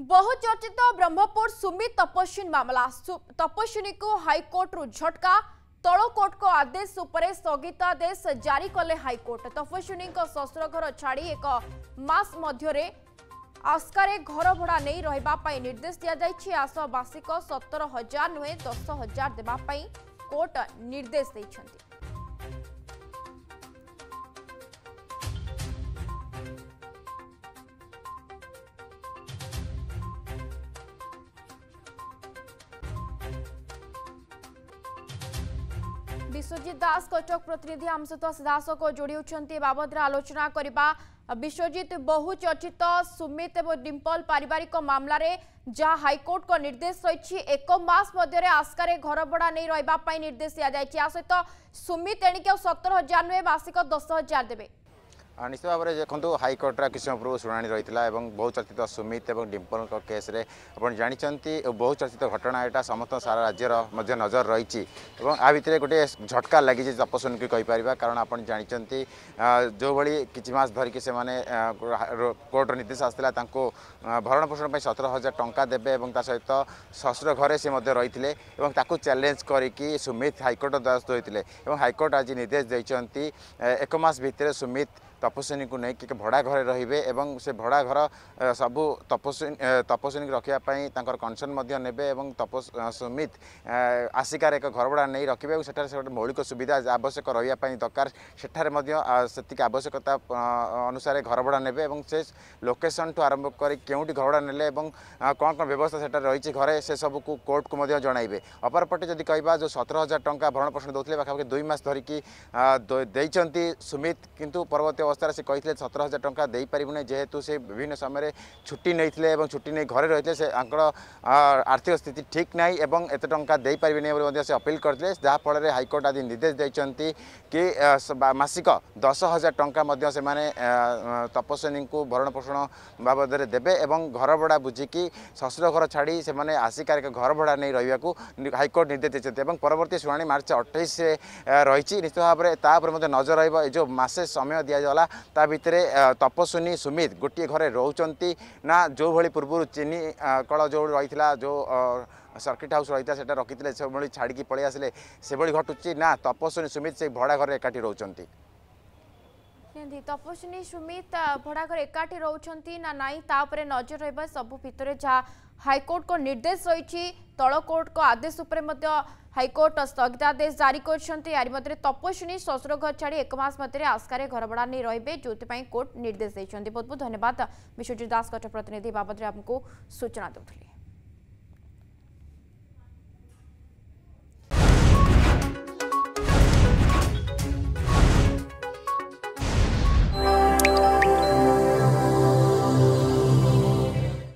बहुचर्चित ब्रह्मपुर सुमित तपस्विन मामला तपस्विनी को हाइकोर्टर झटका तल कोर्ट को आदेश उपरे स्थगितादेश जारी कले हाइकोर्ट तपस्विनी श्वशुर घर छाड़ एक मास मध्य आस्कार घर भड़ा नहीं रहा निर्देश दि आसवासिक सतर हजार नुहे दस हजार देवाई कोर्ट निर्देश देखते বিশ্বজিৎ দাস কটক প্রতিনিধি আম সহ সিধাসখ যোড়ি হচ্ছেন এ বাবদরে আলোচনা করা বিশ্বজিৎ বহু চর্চিত সুমিত এবং ডিম্পল পারিবারিক মামলার যা হাইকোর্ট নির্দেশ রয়েছে এক মাস মধ্যে আসকারে ঘর ভড়া নিয়ে রহবা নির্দেশ দিয়া যাই সহ সুমিত এণিকি সতের হাজার নুহে মাসিক দশ হাজার দেবে ନିଶ୍ଚିତ ଭାବରେ ଦେଖନ୍ତୁ ହାଇକୋର୍ଟର କିଛି ସମୟ ପୂର୍ବରୁ ଶୁଣାଣି ରହିଥିଲା ଏବଂ ବହୁ ଚର୍ଚ୍ଚିତ ସୁମିତ ଏବଂ ଡିମ୍ପଲଙ୍କ କେସ୍ରେ ଆପଣ ଜାଣିଛନ୍ତି ବହୁ ଚର୍ଚ୍ଚିତ ଘଟଣା ଏଇଟା ସମସ୍ତ ସାରା ରାଜ୍ୟର ମଧ୍ୟ ନଜର ରହିଛି ଏବଂ ଆ ଭିତରେ ଗୋଟିଏ ଝଟକା ଲାଗିଛି ତପସ୍ୱନୀକୁ କହିପାରିବା କାରଣ ଆପଣ ଜାଣିଛନ୍ତି ଯେଉଁଭଳି କିଛି ମାସ ଧରିକି ସେମାନେ କୋର୍ଟର ନିର୍ଦ୍ଦେଶ ଆସିଥିଲା ତାଙ୍କୁ ଭରଣ ପୋଷଣ ପାଇଁ ସତର ହଜାର ଟଙ୍କା ଦେବେ ଏବଂ ତା ସହିତ ଶ୍ୱଶୁର ଘରେ ସେ ମଧ୍ୟ ରହିଥିଲେ ଏବଂ ତାକୁ ଚ୍ୟାଲେଞ୍ଜ କରିକି ସୁମିତ ହାଇକୋର୍ଟ ଦ୍ୱାରସ୍ଥ ହୋଇଥିଲେ ଏବଂ ହାଇକୋର୍ଟ ଆଜି ନିର୍ଦ୍ଦେଶ ଦେଇଛନ୍ତି ଏକ ମାସ ଭିତରେ ସୁମିତ তপସ୍ୱିନୀକୁ ନେଇକି ଭଡ଼ା ଘରେ ରହିବେ ଏବଂ ସେ ଭଡ଼ା ଘର ସବୁ ତପସ୍ୱିନୀ ତପସ୍ୱିନୀକୁ ରଖିବା ପାଇଁ ତାଙ୍କର କନସର୍ନ ମଧ୍ୟ ନେବେ ଏବଂ ତପସ୍ ସୁମିତ ଆସିକାର ଏକ ଘର ଭଡ଼ା ନେଇ ରଖିବେ ଏବଂ ସେଠାରେ ଗୋଟେ ମୌଳିକ ସୁବିଧା ଆବଶ୍ୟକ ରହିବା ପାଇଁ ଦରକାର ସେଠାରେ ମଧ୍ୟ ସେତିକି ଆବଶ୍ୟକତା ଅନୁସାରେ ଘର ଭଡ଼ା ନେବେ ଏବଂ ସେ ଲୋକେସନ୍ଠୁ ଆରମ୍ଭ କରି କେଉଁଠି ଘର ଭଡ଼ା ନେଲେ ଏବଂ କ'ଣ କ'ଣ ବ୍ୟବସ୍ଥା ସେଠାରେ ରହିଛି ଘରେ ସେସବୁକୁ କୋର୍ଟକୁ ମଧ୍ୟ ଜଣାଇବେ ଅପରପଟେ ଯଦି କହିବା ଯେଉଁ ସତର ହଜାର ଟଙ୍କା ଭରଣ ପୋଷଣ ଦେଉଥିଲେ ପାଖାପାଖି ଦୁଇ ମାସ ଧରିକି ଦେଇଛନ୍ତି ସୁମିତ କିନ୍ତୁ ପରବର୍ତ୍ତୀ অবস্থায় সে কে সতেরো হাজার টাকা দিয়ে যেহেতু সে বিভিন্ন সময় ছুটি নিয়ে এবং ছুটি নিয়ে ঘরে রয়েছে সে তাঁর আর্থিক স্থিতি ঠিক নাই এবং এত টাকা দিয়ে না বলে সে অপিল করলে যা ফলে হাইকোর্ট আজ নির্দেশ দিয়েছেন কি মাসিক দশ হাজার টাকা সে তপস্বিনী ভরণ পোষণ বাবদে দেবে এবং ঘর ভড়া বুঝিকি শ্বশুর ঘর ছাড়ি সে আসিকার ঘর ভড়া নিয়ে রহবা হাইকোর্ট নির্দেশ দিয়েছেন এবং পরবর্তী শুনানি মার্চ অঠাইশে রয়েছে নিশ্চিত ভাবে তা উপরে নজর রহব এই যে মাসে সময় দিয়ে ହେଲା ତା ଭିତରେ ତପସ୍ୱିନୀ ସୁମିତ ଗୋଟିଏ ଘରେ ରହୁଛନ୍ତି ନା ଯେଉଁଭଳି ପୂର୍ବରୁ ଚିନି କଳ ଯେଉଁ ରହିଥିଲା ଯେଉଁ ସର୍କିଟ୍ ହାଉସ୍ ରହିଥିଲା ସେଇଟା ରଖିଥିଲେ ସେଭଳି ଛାଡ଼ିକି ପଳେଇ ଆସିଲେ ସେଭଳି ଘଟୁଛି ନା ତପସ୍ୱିନୀ ସୁମିତ ସେଇ ଭଡ଼ା ଘରେ ଏକାଠି ରହୁଛନ୍ତି प्रतिनिधि तपस्विनी सुमित भड़ाघर एकाठी रोचा ना नहीं नजर रहा सब भितर जहाँ हाइकोर्ट को निर्देश रही तलकोर्ट को आदेश उपरे हाइकोर्ट स्थगितादेश जारी करपस्विनी तपस्विनी घर छाड़ी एक मस मध्य आस्कार घर भड़ा नहीं रही जो कोर्ट निर्देश देते बहुत बहुत धन्यवाद विश्वजीत दास प्रतिनिधि बाबद आपको सूचना दूसरी